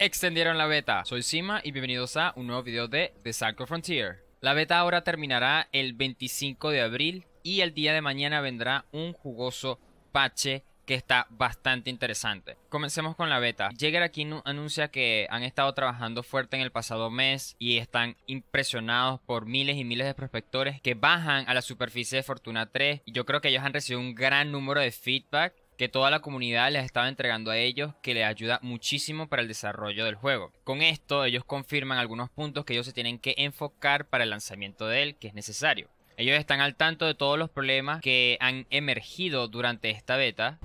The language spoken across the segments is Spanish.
Extendieron la beta. Soy Sima y bienvenidos a un nuevo video de The Psycho Frontier. La beta ahora terminará el 25 de abril y el día de mañana vendrá un jugoso pache que está bastante interesante. Comencemos con la beta. llega aquí anuncia que han estado trabajando fuerte en el pasado mes y están impresionados por miles y miles de prospectores que bajan a la superficie de Fortuna 3. Yo creo que ellos han recibido un gran número de feedback que toda la comunidad les estaba entregando a ellos que les ayuda muchísimo para el desarrollo del juego. Con esto ellos confirman algunos puntos que ellos se tienen que enfocar para el lanzamiento de él que es necesario. Ellos están al tanto de todos los problemas que han emergido durante esta beta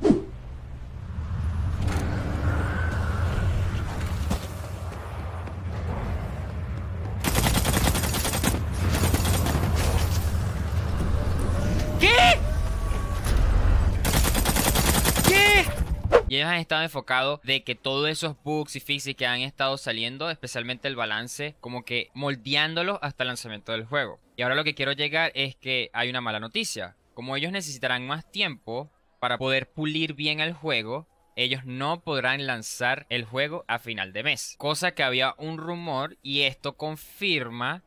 han estado enfocados de que todos esos bugs y fixes que han estado saliendo, especialmente el balance, como que moldeándolos hasta el lanzamiento del juego. Y ahora lo que quiero llegar es que hay una mala noticia. Como ellos necesitarán más tiempo para poder pulir bien el juego, ellos no podrán lanzar el juego a final de mes. Cosa que había un rumor y esto confirma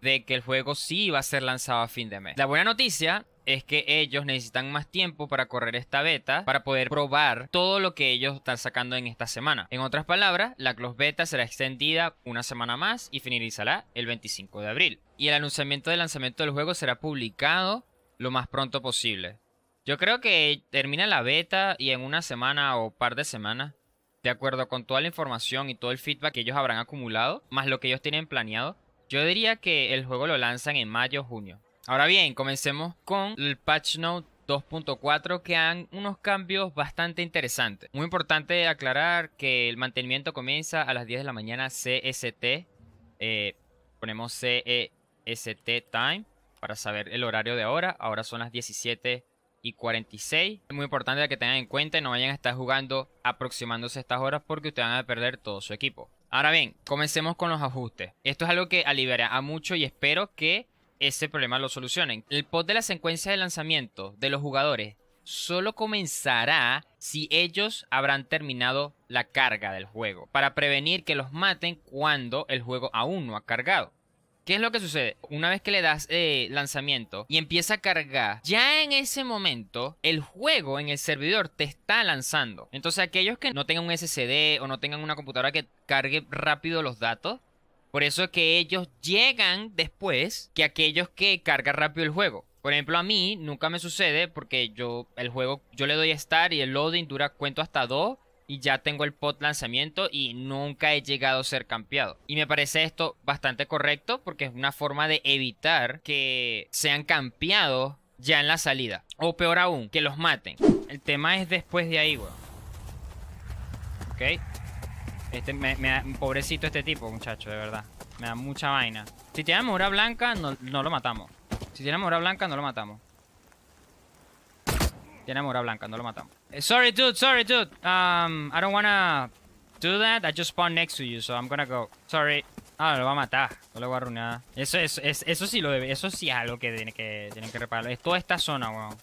de que el juego sí va a ser lanzado a fin de mes. La buena noticia es que ellos necesitan más tiempo para correr esta beta para poder probar todo lo que ellos están sacando en esta semana. En otras palabras, la close beta será extendida una semana más y finalizará el 25 de abril. Y el anunciamiento del lanzamiento del juego será publicado lo más pronto posible. Yo creo que termina la beta y en una semana o par de semanas, de acuerdo con toda la información y todo el feedback que ellos habrán acumulado, más lo que ellos tienen planeado, yo diría que el juego lo lanzan en mayo o junio. Ahora bien, comencemos con el patch note 2.4 que han unos cambios bastante interesantes. Muy importante aclarar que el mantenimiento comienza a las 10 de la mañana CST. Eh, ponemos CST e time para saber el horario de ahora. Ahora son las 17 y 46. Es muy importante que tengan en cuenta y no vayan a estar jugando aproximándose a estas horas porque ustedes van a perder todo su equipo. Ahora bien, comencemos con los ajustes. Esto es algo que aliviará a mucho y espero que ese problema lo solucionen. El pod de la secuencia de lanzamiento de los jugadores solo comenzará si ellos habrán terminado la carga del juego, para prevenir que los maten cuando el juego aún no ha cargado. ¿Qué es lo que sucede? Una vez que le das eh, lanzamiento y empieza a cargar, ya en ese momento el juego en el servidor te está lanzando. Entonces aquellos que no tengan un SSD o no tengan una computadora que cargue rápido los datos, por eso es que ellos llegan después que aquellos que cargan rápido el juego. Por ejemplo, a mí nunca me sucede porque yo el juego, yo le doy a estar y el loading dura cuento hasta 2 y ya tengo el pot lanzamiento y nunca he llegado a ser campeado. Y me parece esto bastante correcto porque es una forma de evitar que sean campeados ya en la salida. O peor aún, que los maten. El tema es después de ahí, weón. Ok. Este, me, me pobrecito este tipo, muchacho, de verdad. Me da mucha vaina. Si tiene mora blanca, no, no, lo matamos. Si tiene mora blanca, no lo matamos. Tiene mora blanca, no lo matamos. Eh, sorry, dude, sorry, dude. Um, I don't wanna do that. I just spawned next to you, so I'm gonna go. Sorry. Ah, lo va a matar. No le voy a arruinar. Eso, eso, eso, eso sí lo Eso sí es algo que tiene que, tienen que reparar. Es toda esta zona, weón.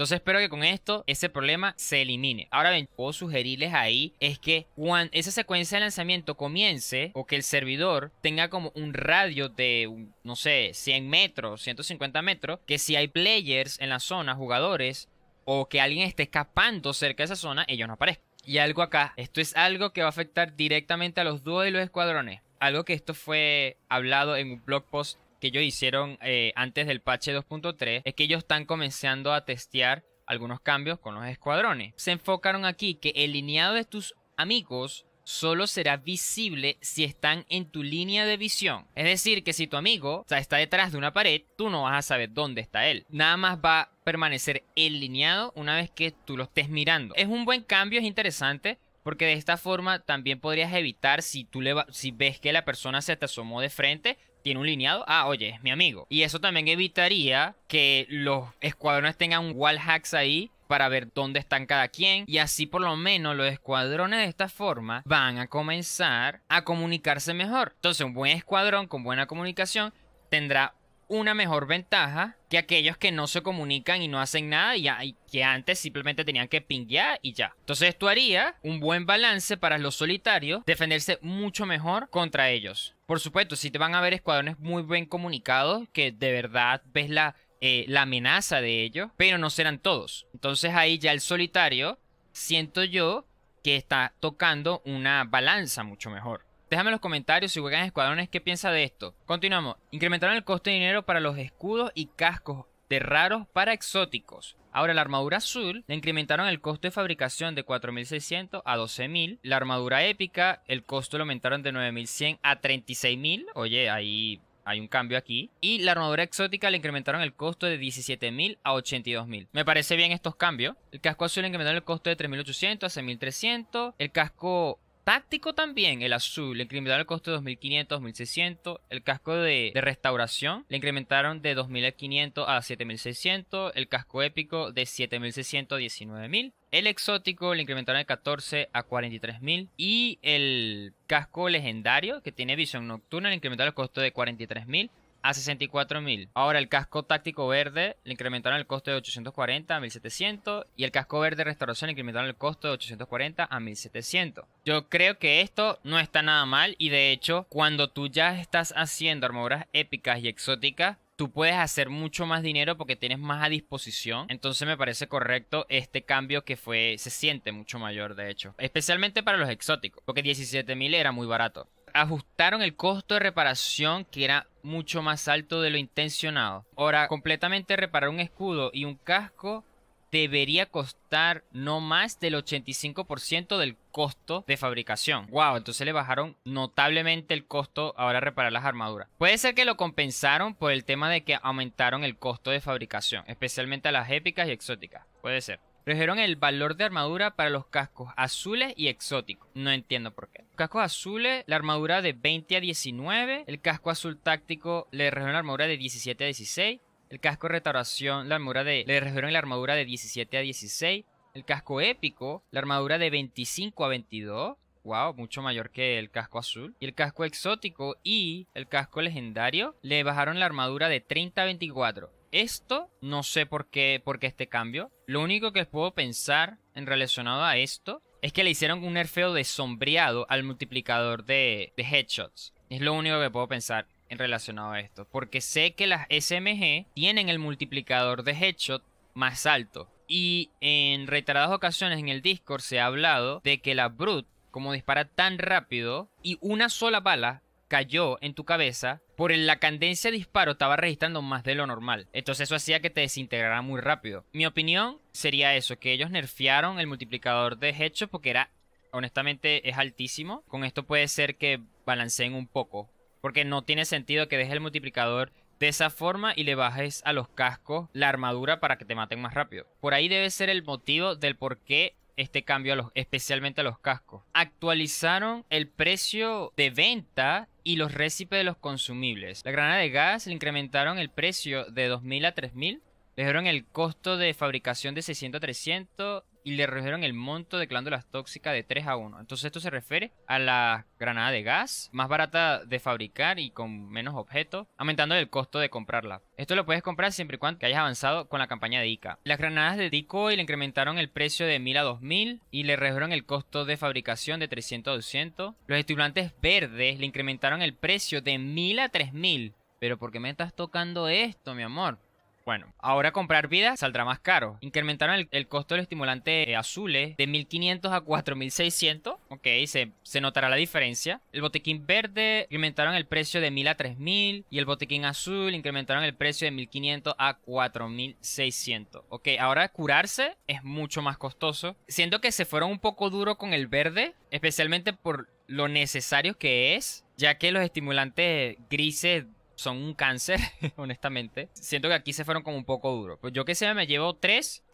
Entonces espero que con esto ese problema se elimine. Ahora bien, puedo sugerirles ahí es que cuando esa secuencia de lanzamiento comience o que el servidor tenga como un radio de, no sé, 100 metros, 150 metros, que si hay players en la zona, jugadores, o que alguien esté escapando cerca de esa zona, ellos no aparezcan. Y algo acá, esto es algo que va a afectar directamente a los dúos y los escuadrones. Algo que esto fue hablado en un blog post que ellos hicieron eh, antes del patch 2.3 es que ellos están comenzando a testear algunos cambios con los escuadrones. Se enfocaron aquí que el lineado de tus amigos solo será visible si están en tu línea de visión. Es decir, que si tu amigo está detrás de una pared, tú no vas a saber dónde está él. Nada más va a permanecer el lineado una vez que tú lo estés mirando. Es un buen cambio, es interesante. Porque de esta forma también podrías evitar si tú le si ves que la persona se te asomó de frente, tiene un lineado. Ah, oye, es mi amigo. Y eso también evitaría que los escuadrones tengan wall hacks ahí para ver dónde están cada quien y así por lo menos los escuadrones de esta forma van a comenzar a comunicarse mejor. Entonces un buen escuadrón con buena comunicación tendrá una mejor ventaja que aquellos que no se comunican y no hacen nada y, que antes simplemente tenían que pinguear y ya. Entonces esto haría un buen balance para los solitarios, defenderse mucho mejor contra ellos. Por supuesto, si te van a ver escuadrones muy bien comunicados, que de verdad ves la, eh, la amenaza de ellos, pero no serán todos. Entonces ahí ya el solitario, siento yo, que está tocando una balanza mucho mejor. Déjame en los comentarios si juegan escuadrones qué piensa de esto. Continuamos. Incrementaron el coste de dinero para los escudos y cascos de raros para exóticos. Ahora la armadura azul le incrementaron el costo de fabricación de 4.600 a 12.000. La armadura épica el costo lo aumentaron de 9.100 a 36.000. Oye, ahí hay un cambio aquí. Y la armadura exótica le incrementaron el costo de 17.000 a 82.000. Me parece bien estos cambios. El casco azul le incrementaron el costo de 3.800 a 6.300. El casco Táctico también, el azul, le incrementaron el costo de 2.500, 2.600. El casco de, de, restauración le incrementaron de 2.500 a 7.600. El casco épico de 7.600 a 19.000. El exótico le incrementaron de 14 a 43.000. Y el casco legendario que tiene visión nocturna le incrementaron el costo de 43.000 a 64.000. Ahora el casco táctico verde le incrementaron el costo de 840 a 1.700 y el casco verde restauración le incrementaron el costo de 840 a 1.700. Yo creo que esto no está nada mal y de hecho cuando tú ya estás haciendo armaduras épicas y exóticas, tú puedes hacer mucho más dinero porque tienes más a disposición. Entonces me parece correcto este cambio que fue, se siente mucho mayor de hecho. Especialmente para los exóticos, porque 17.000 era muy barato ajustaron el costo de reparación que era mucho más alto de lo intencionado. Ahora, completamente reparar un escudo y un casco debería costar no más del 85% del costo de fabricación. Wow, entonces le bajaron notablemente el costo ahora reparar las armaduras. Puede ser que lo compensaron por el tema de que aumentaron el costo de fabricación, especialmente a las épicas y exóticas. Puede ser. Redujeron el valor de armadura para los cascos azules y exóticos. No entiendo por qué. Los cascos azules, la armadura de 20 a 19. El casco azul táctico le redujeron la armadura de 17 a 16. El casco restauración, la armadura de, le redujeron la armadura de 17 a 16. El casco épico, la armadura de 25 a 22. Wow, mucho mayor que el casco azul. Y el casco exótico y el casco legendario le bajaron la armadura de 30 a 24 esto, no sé por qué, por este cambio. Lo único que puedo pensar en relacionado a esto es que le hicieron un nerfeo de sombreado al multiplicador de, headshots. Es lo único que puedo pensar en relacionado a esto. Porque sé que las SMG tienen el multiplicador de headshot más alto. Y en retardadas ocasiones en el Discord se ha hablado de que la Brute, como dispara tan rápido y una sola bala cayó en tu cabeza, por la candencia de disparo estaba registrando más de lo normal. Entonces eso hacía que te desintegrara muy rápido. Mi opinión sería eso, que ellos nerfearon el multiplicador de hechos porque era, honestamente, es altísimo. Con esto puede ser que balanceen un poco. Porque no tiene sentido que dejes el multiplicador de esa forma y le bajes a los cascos la armadura para que te maten más rápido. Por ahí debe ser el motivo del por qué este cambio a los, especialmente a los cascos. Actualizaron el precio de venta y los récipes de los consumibles. La granada de gas le incrementaron el precio de 2.000 a 3.000 le redujeron el costo de fabricación de 600 a 300 y le redujeron el monto de glándulas tóxicas de 3 a 1. Entonces esto se refiere a la granada de gas, más barata de fabricar y con menos objetos, aumentando el costo de comprarla. Esto lo puedes comprar siempre y cuando hayas avanzado con la campaña de ICA. Las granadas de Decoy le incrementaron el precio de 1000 a 2000 y le redujeron el costo de fabricación de 300 a 200. Los estimulantes verdes le incrementaron el precio de 1000 a 3000. Pero ¿por qué me estás tocando esto, mi amor? Bueno, ahora comprar vida saldrá más caro. Incrementaron el, costo del estimulante azul de 1500 a 4600. Ok, se, notará la diferencia. El botiquín verde incrementaron el precio de 1000 a 3000. Y el botiquín azul incrementaron el precio de 1500 a 4600. Ok, ahora curarse es mucho más costoso. Siento que se fueron un poco duro con el verde, especialmente por lo necesario que es, ya que los estimulantes grises son un cáncer, honestamente. Siento que aquí se fueron como un poco duros. Pues yo que sea, me llevo 3.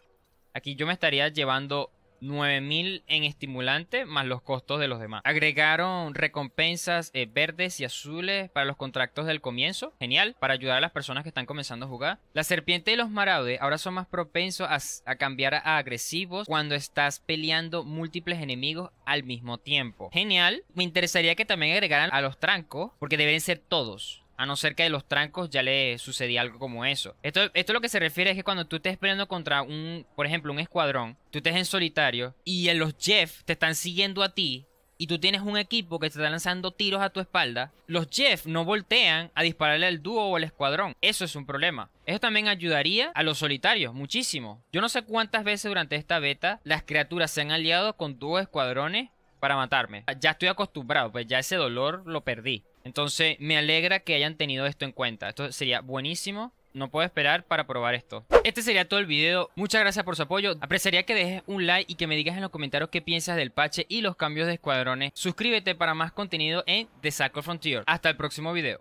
Aquí yo me estaría llevando 9000 en estimulante más los costos de los demás. Agregaron recompensas eh, verdes y azules para los contratos del comienzo. Genial, para ayudar a las personas que están comenzando a jugar. La serpiente y los maraudes ahora son más propensos a, a, cambiar a agresivos cuando estás peleando múltiples enemigos al mismo tiempo. Genial, me interesaría que también agregaran a los trancos porque deben ser todos. A no ser que de los trancos ya le sucedía algo como eso. Esto, esto lo que se refiere es que cuando tú estés peleando contra un, por ejemplo, un escuadrón, tú estés en solitario y los Jeff te están siguiendo a ti y tú tienes un equipo que te está lanzando tiros a tu espalda, los Jeff no voltean a dispararle al dúo o al escuadrón. Eso es un problema. Eso también ayudaría a los solitarios, muchísimo. Yo no sé cuántas veces durante esta beta las criaturas se han aliado con dúos escuadrones para matarme. Ya estoy acostumbrado, pues ya ese dolor lo perdí. Entonces me alegra que hayan tenido esto en cuenta. Esto sería buenísimo. No puedo esperar para probar esto. Este sería todo el video. Muchas gracias por su apoyo. Apreciaría que dejes un like y que me digas en los comentarios qué piensas del pache y los cambios de escuadrones. Suscríbete para más contenido en The Sacro Frontier. Hasta el próximo video.